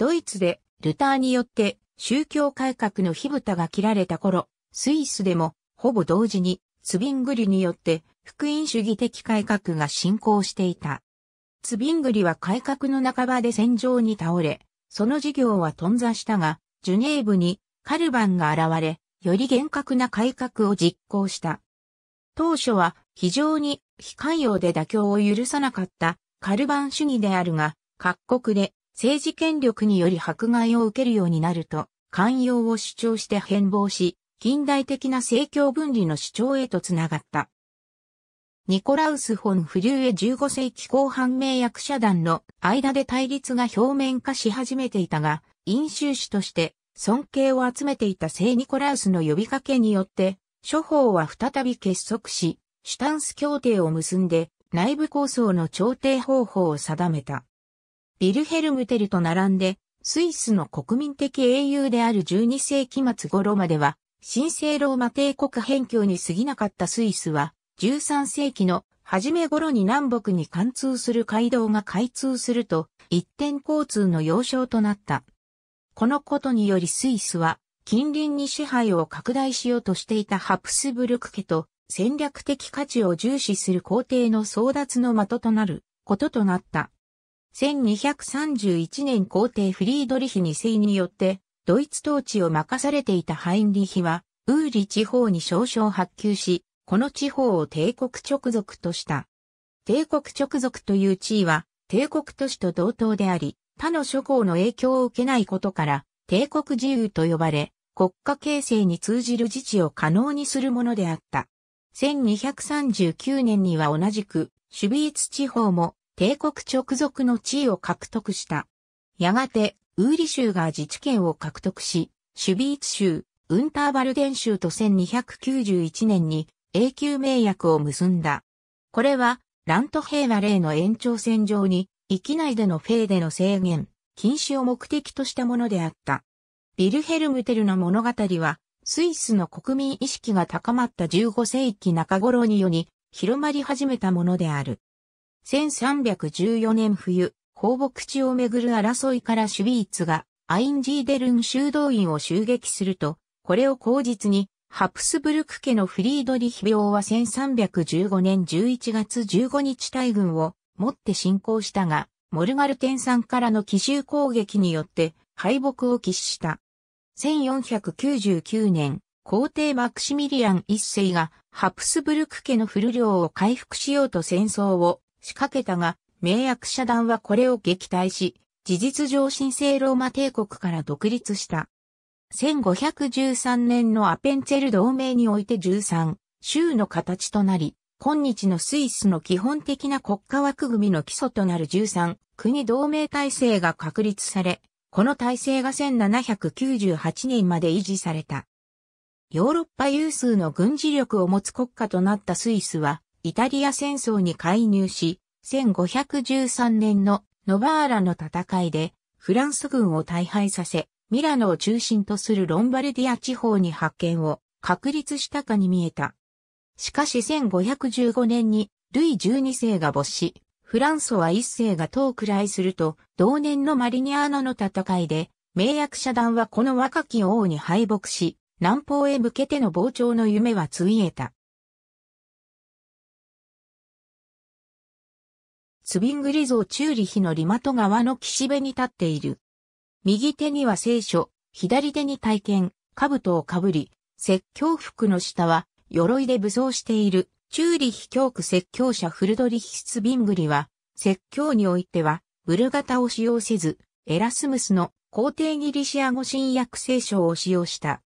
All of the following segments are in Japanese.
ドイツでルターによって宗教改革の火蓋が切られた頃、スイスでもほぼ同時にツビングリによって福音主義的改革が進行していた。ツビングリは改革の半ばで戦場に倒れ、その事業は頓挫したが、ジュネーブにカルバンが現れ、より厳格な改革を実行した。当初は非常に非寛容で妥協を許さなかったカルバン主義であるが、各国で政治権力により迫害を受けるようになると、寛容を主張して変貌し、近代的な政教分離の主張へとつながった。ニコラウス・フォン・フリューエ15世紀後半名役者団の間で対立が表面化し始めていたが、飲酒主として尊敬を集めていた聖ニコラウスの呼びかけによって、諸法は再び結束し、シュタンス協定を結んで内部構想の調停方法を定めた。ビルヘルムテルと並んで、スイスの国民的英雄である12世紀末頃までは、神聖ローマ帝国辺境に過ぎなかったスイスは、13世紀の初め頃に南北に貫通する街道が開通すると、一点交通の要衝となった。このことによりスイスは、近隣に支配を拡大しようとしていたハプスブルク家と戦略的価値を重視する皇帝の争奪の的となることとなった。1231年皇帝フリードリヒ2世によって、ドイツ統治を任されていたハインリヒは、ウーリ地方に少々発給し、この地方を帝国直属とした。帝国直属という地位は、帝国都市と同等であり、他の諸侯の影響を受けないことから、帝国自由と呼ばれ、国家形成に通じる自治を可能にするものであった。1239年には同じく、シュビーツ地方も帝国直属の地位を獲得した。やがて、ウーリ州が自治権を獲得し、シュビーツ州、ウンターバルゲン州と1291年に永久名約を結んだ。これは、ラント平和ーの延長線上に、域内でのフェーデの制限、禁止を目的としたものであった。ビルヘルムテルの物語は、スイスの国民意識が高まった15世紀中頃により、広まり始めたものである。1314年冬、放牧地をめぐる争いからシュビーツがアインジーデルン修道院を襲撃すると、これを口実に、ハプスブルク家のフリードリヒ病は1315年11月15日大軍を持って侵攻したが、モルガルテン山からの奇襲攻撃によって敗北を喫した。1499年、皇帝マクシミリアン一世がハプスブルク家のフル領を回復しようと戦争を仕掛けたが、名役社団はこれを撃退し、事実上神聖ローマ帝国から独立した。1513年のアペンツェル同盟において13、州の形となり、今日のスイスの基本的な国家枠組みの基礎となる13、国同盟体制が確立され、この体制が1798年まで維持された。ヨーロッパ有数の軍事力を持つ国家となったスイスは、イタリア戦争に介入し、1513年のノバーラの戦いでフランス軍を大敗させ、ミラノを中心とするロンバルディア地方に発見を確立したかに見えた。しかし1515年にルイ12世が没し、フランソは1世が遠くらいすると、同年のマリニアーノの戦いで、名役者団はこの若き王に敗北し、南方へ向けての膨張の夢はついえた。スビングリゾーチューリヒのリマト川の岸辺に立っている。右手には聖書、左手に体験、兜をかぶり、説教服の下は、鎧で武装している、チューリヒ教区説教者フルドリヒスビングリは、説教においては、ブル型を使用せず、エラスムスの皇帝ギリシア語新約聖書を使用した。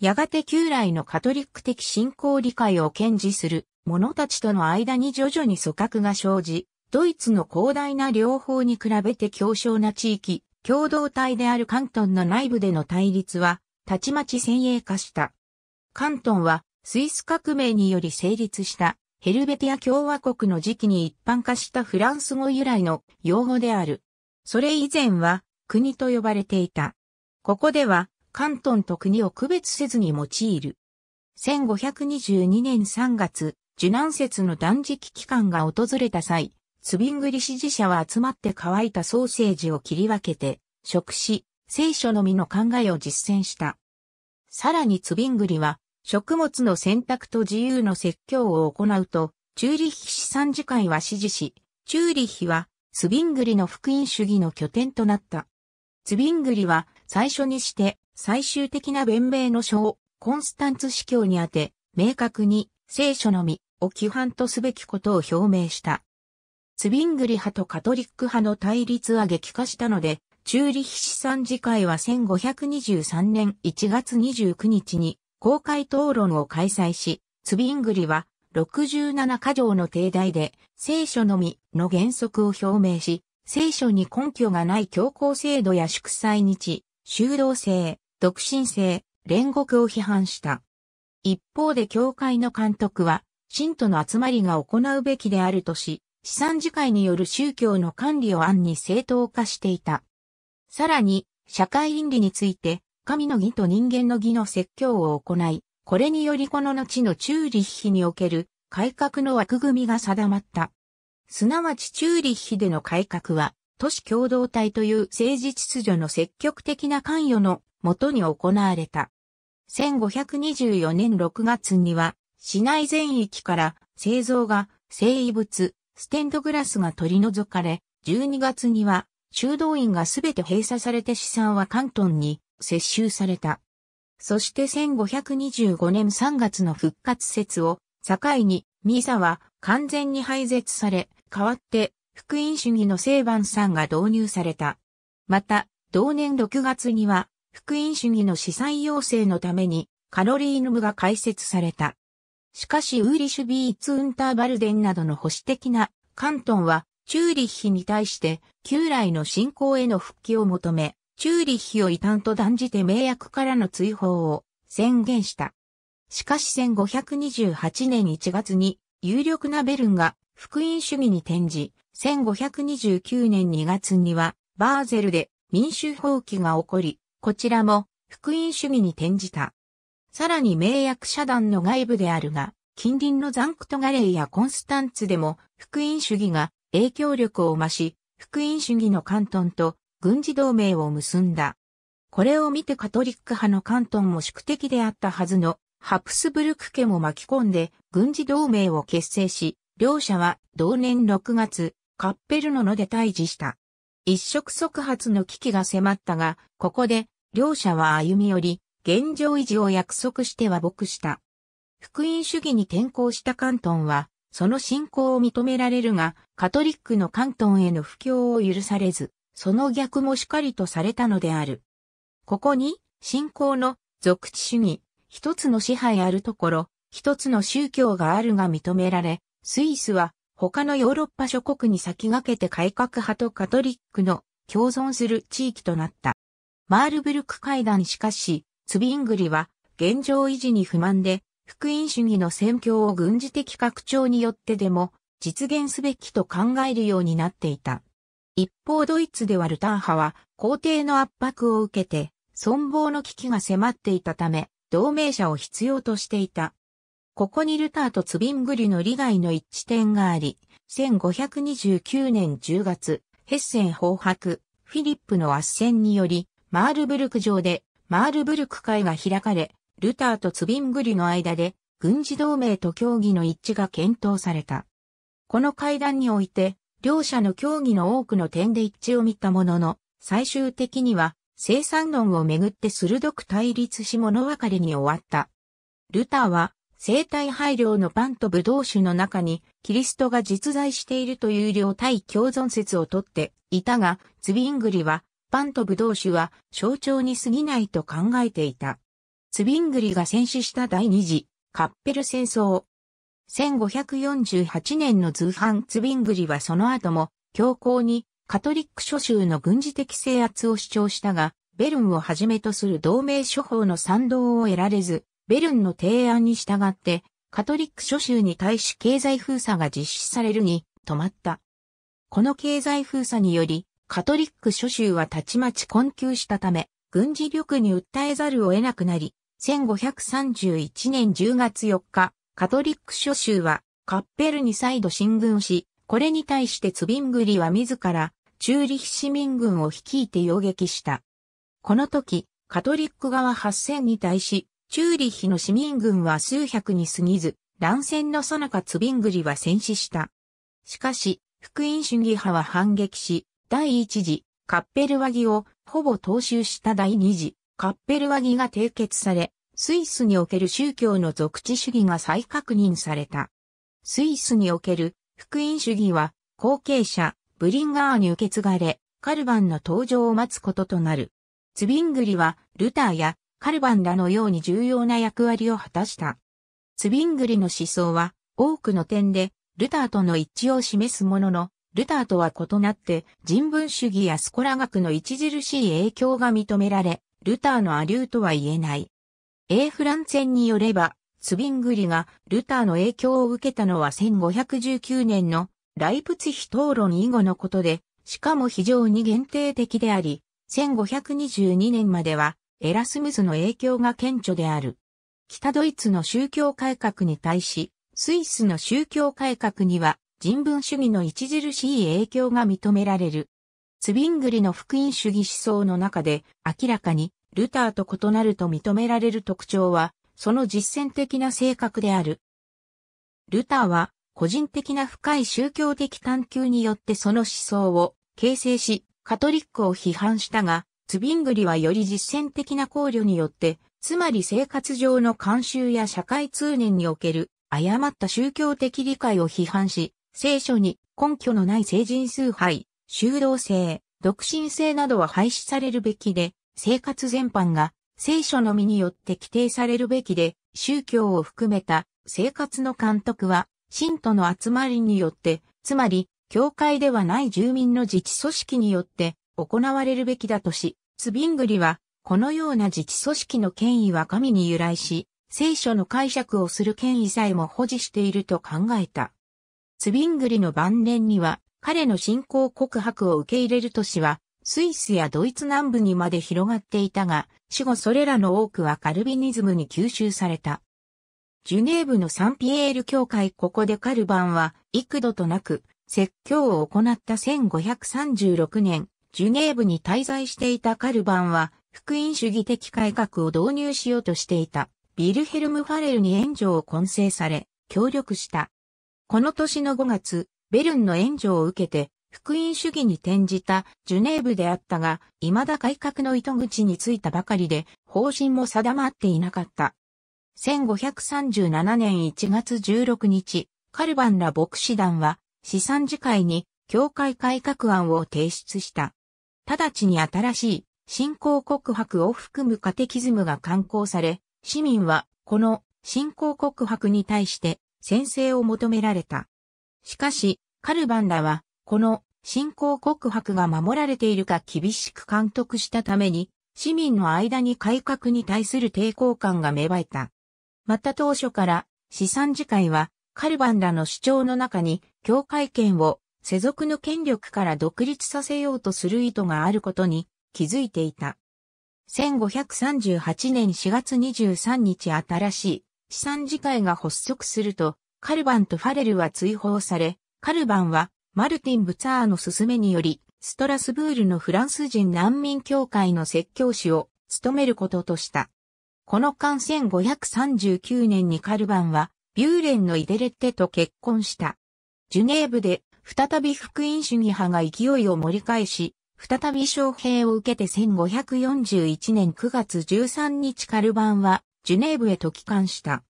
やがて旧来のカトリック的信仰理解を堅持する者たちとの間に徐々に組閣が生じ、ドイツの広大な両方に比べて強小な地域、共同体である関東の内部での対立は、たちまち先鋭化した。関東は、スイス革命により成立した、ヘルベティア共和国の時期に一般化したフランス語由来の用語である。それ以前は、国と呼ばれていた。ここでは、関東と国を区別せずに用いる。1522年3月、受難節の断食期間が訪れた際、スビングリ支持者は集まって乾いたソーセージを切り分けて、食し、聖書のみの考えを実践した。さらにツビングリは、食物の選択と自由の説教を行うと、チューリッヒ資産次会は支持し、チューリッヒは、ツビングリの福音主義の拠点となった。ツビングリは、最初にして、最終的な弁明の書を、コンスタンツ司教にあて、明確に、聖書のみを規範とすべきことを表明した。ツビングリ派とカトリック派の対立は激化したので、チューリヒ市参事会は1523年1月29日に公開討論を開催し、ツビングリは67箇条の定題で聖書のみの原則を表明し、聖書に根拠がない強行制度や祝祭日、修道制、独身制、煉獄を批判した。一方で教会の監督は、信徒の集まりが行うべきであるとし、資産次会による宗教の管理を案に正当化していた。さらに、社会倫理について、神の義と人間の義の説教を行い、これによりこの後のチューリッヒにおける改革の枠組みが定まった。すなわちチューリッヒでの改革は、都市共同体という政治秩序の積極的な関与のもとに行われた。1524年6月には、市内全域から製造が、聖遺物、ステンドグラスが取り除かれ、12月には修道院がすべて閉鎖されて資産は関東に接収された。そして1525年3月の復活説を境にミサは完全に廃絶され、代わって福音主義の聖番さんが導入された。また、同年6月には福音主義の司祭要請のためにカロリーヌムが開設された。しかしウーリシュビーツ・ウンターバルデンなどの保守的なカントンはチューリッヒに対して旧来の信仰への復帰を求め、チューリッヒを異端と断じて名役からの追放を宣言した。しかし1528年1月に有力なベルンが福音主義に転じ、1529年2月にはバーゼルで民主放棄が起こり、こちらも福音主義に転じた。さらに名役社団の外部であるが、近隣のザンクトガレイやコンスタンツでも、福音主義が影響力を増し、福音主義の関東と軍事同盟を結んだ。これを見てカトリック派の関東も宿敵であったはずのハプスブルク家も巻き込んで軍事同盟を結成し、両者は同年6月、カッペルノので退治した。一触即発の危機が迫ったが、ここで両者は歩み寄り、現状維持を約束しては僕した。福音主義に転向した関東は、その信仰を認められるが、カトリックの関東への布教を許されず、その逆もしかりとされたのである。ここに、信仰の属地主義、一つの支配あるところ、一つの宗教があるが認められ、スイスは他のヨーロッパ諸国に先駆けて改革派とカトリックの共存する地域となった。マールブルク会談しかし、ツビングリは現状維持に不満で、福音主義の宣教を軍事的拡張によってでも実現すべきと考えるようになっていた。一方ドイツではルター派は皇帝の圧迫を受けて存亡の危機が迫っていたため同盟者を必要としていた。ここにルターとツビングリの利害の一致点があり、1529年10月、ヘッセン法白、フィリップの圧旋により、マールブルク城でマールブルク会が開かれ、ルターとツビングリの間で軍事同盟と協議の一致が検討された。この会談において、両者の協議の多くの点で一致を見たものの、最終的には生産論をめぐって鋭く対立し物別れに終わった。ルターは生体配慮のパンと武道種酒の中にキリストが実在しているという両対共存説をとっていたが、ツビングリは般と武道ウ酒は象徴に過ぎないと考えていた。ツビングリが戦死した第二次カッペル戦争。1548年の図版ツビングリはその後も強硬にカトリック諸州の軍事的制圧を主張したが、ベルンをはじめとする同盟諸法の賛同を得られず、ベルンの提案に従ってカトリック諸州に対し経済封鎖が実施されるに止まった。この経済封鎖により、カトリック諸州はたちまち困窮したため、軍事力に訴えざるを得なくなり、1531年10月4日、カトリック諸州はカッペルに再度進軍し、これに対してツビングリは自ら、チューリヒ市民軍を率いて擁撃した。この時、カトリック側8000に対し、チューリッヒの市民軍は数百に過ぎず、乱戦の最中ツビングリは戦死した。しかし、福音主義派は反撃し、第一次、カッペルワギをほぼ踏襲した第二次、カッペルワギが締結され、スイスにおける宗教の属地主義が再確認された。スイスにおける福音主義は後継者、ブリンガーに受け継がれ、カルバンの登場を待つこととなる。ツビングリはルターやカルバンらのように重要な役割を果たした。ツビングリの思想は多くの点でルターとの一致を示すものの、ルターとは異なって人文主義やスコラ学の著しい影響が認められ、ルターのアリューとは言えない。A フランツェンによれば、ツビングリがルターの影響を受けたのは1519年のライプツヒ討論以後のことで、しかも非常に限定的であり、1522年まではエラスムスの影響が顕著である。北ドイツの宗教改革に対し、スイスの宗教改革には人文主義の著しい影響が認められる。ツビングリの福音主義思想の中で明らかにルターと異なると認められる特徴はその実践的な性格である。ルターは個人的な深い宗教的探求によってその思想を形成し、カトリックを批判したが、ツビングリはより実践的な考慮によって、つまり生活上の慣習や社会通念における誤った宗教的理解を批判し、聖書に根拠のない聖人崇拝、修道性、独身性などは廃止されるべきで、生活全般が聖書のみによって規定されるべきで、宗教を含めた生活の監督は、信徒の集まりによって、つまり、教会ではない住民の自治組織によって行われるべきだとし、ツビングリは、このような自治組織の権威は神に由来し、聖書の解釈をする権威さえも保持していると考えた。ツビングリの晩年には、彼の信仰告白を受け入れる都市は、スイスやドイツ南部にまで広がっていたが、死後それらの多くはカルビニズムに吸収された。ジュネーブのサンピエール教会ここでカルバンは幾度となく説教を行った1536年、ジュネーブに滞在していたカルバンは福音主義的改革を導入しようとしていたビルヘルム・ファレルに援助を混成され協力した。この年の5月、ベルンの援助を受けて、福音主義に転じたジュネーブであったが、未だ改革の糸口についたばかりで、方針も定まっていなかった。1537年1月16日、カルバンら牧師団は、資産次会に、教会改革案を提出した。直ちに新しい、信仰告白を含むカテキズムが刊行され、市民は、この信仰告白に対して、先誓を求められた。しかし、カルバンらは、この信仰告白が守られているか厳しく監督したために、市民の間に改革に対する抵抗感が芽生えた。また当初から、資産次会は、カルバンらの主張の中に、教会権を世俗の権力から独立させようとする意図があることに気づいていた。1538年4月23日新しい資産次会が発足すると、カルバンとファレルは追放され、カルバンはマルティン・ブツァーの勧めにより、ストラスブールのフランス人難民協会の説教師を務めることとした。この間1539年にカルバンは、ビューレンのイデレッテと結婚した。ジュネーブで、再び福音主義派が勢いを盛り返し、再び招兵を受けて1541年9月13日カルバンは、ジュネーブへと帰還した。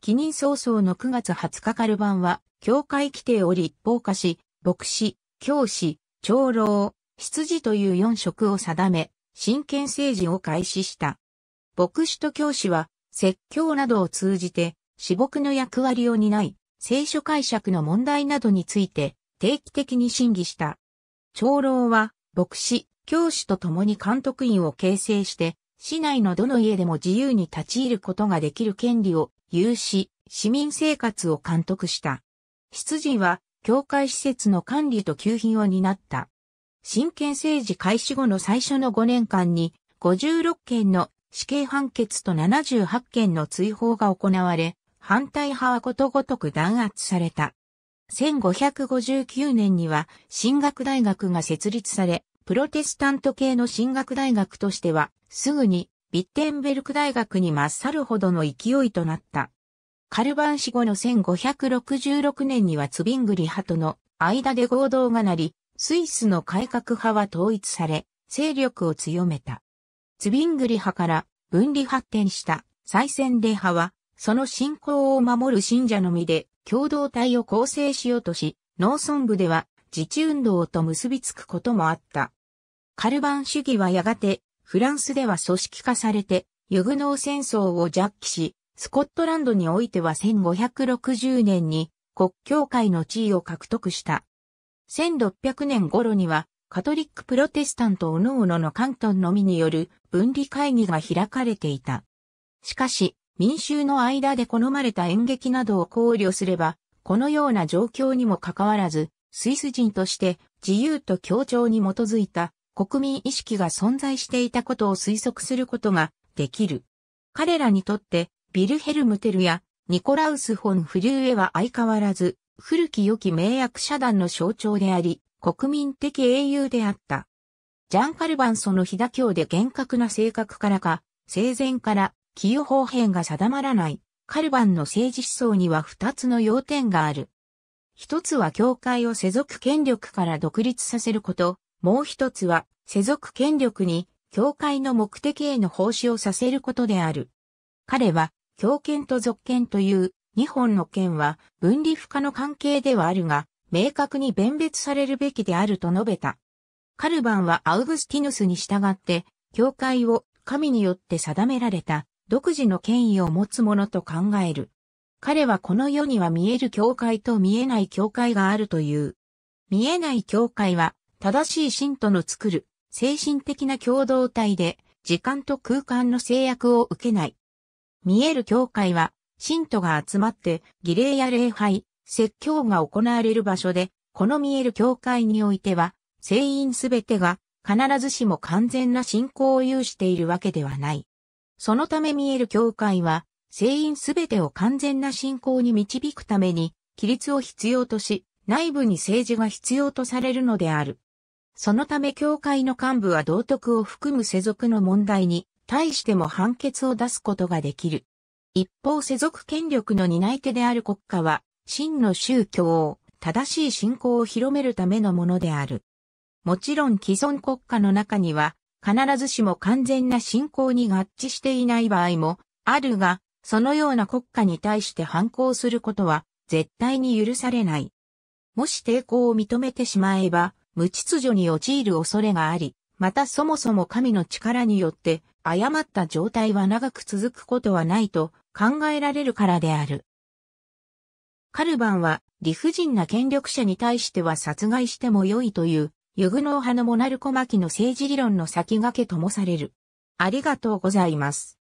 記任早々の9月20日カルバンは、教会規定を立法化し、牧師、教師、長老、執事という4職を定め、真剣政治を開始した。牧師と教師は、説教などを通じて、私牧の役割を担い、聖書解釈の問題などについて、定期的に審議した。長老は、牧師、教師と共に監督員を形成して、市内のどの家でも自由に立ち入ることができる権利を有し、市民生活を監督した。執事は、教会施設の管理と給品を担った。新権政治開始後の最初の5年間に、56件の死刑判決と78件の追放が行われ、反対派はことごとく弾圧された。1559年には、新学大学が設立され、プロテスタント系の進学大学としては、すぐにビッテンベルク大学に勝るほどの勢いとなった。カルバン死後の1566年にはツビングリ派との間で合同がなり、スイスの改革派は統一され、勢力を強めた。ツビングリ派から分離発展した再先礼派は、その信仰を守る信者のみで共同体を構成しようとし、農村部では自治運動と結びつくこともあった。カルバン主義はやがて、フランスでは組織化されて、ユグノー戦争を弱気し、スコットランドにおいては1560年に国教会の地位を獲得した。1600年頃には、カトリックプロテスタント各々の関東のみによる分離会議が開かれていた。しかし、民衆の間で好まれた演劇などを考慮すれば、このような状況にもかかわらず、スイス人として自由と協調に基づいた国民意識が存在していたことを推測することができる。彼らにとってビルヘルム・テルやニコラウス・フォン・フリューエは相変わらず古き良き名役社団の象徴であり、国民的英雄であった。ジャン・カルバンソの日騨教で厳格な性格からか、生前から寄与方変が定まらない、カルバンの政治思想には二つの要点がある。一つは教会を世俗権力から独立させること、もう一つは世俗権力に教会の目的への奉仕をさせることである。彼は、教権と俗権という二本の権は分離不可の関係ではあるが、明確に弁別されるべきであると述べた。カルバンはアウグスティヌスに従って、教会を神によって定められた独自の権威を持つものと考える。彼はこの世には見える教会と見えない教会があるという。見えない教会は、正しい信徒の作る、精神的な共同体で、時間と空間の制約を受けない。見える教会は、信徒が集まって、儀礼や礼拝、説教が行われる場所で、この見える教会においては、全員すべてが、必ずしも完全な信仰を有しているわけではない。そのため見える教会は、全員すべてを完全な信仰に導くために、規律を必要とし、内部に政治が必要とされるのである。そのため教会の幹部は道徳を含む世俗の問題に対しても判決を出すことができる。一方世俗権力の担い手である国家は、真の宗教を正しい信仰を広めるためのものである。もちろん既存国家の中には、必ずしも完全な信仰に合致していない場合もあるが、そのような国家に対して反抗することは絶対に許されない。もし抵抗を認めてしまえば、無秩序に陥る恐れがあり、またそもそも神の力によって誤った状態は長く続くことはないと考えられるからである。カルバンは理不尽な権力者に対しては殺害しても良いというユグノー派のモナルコマキの政治理論の先駆けともされる。ありがとうございます。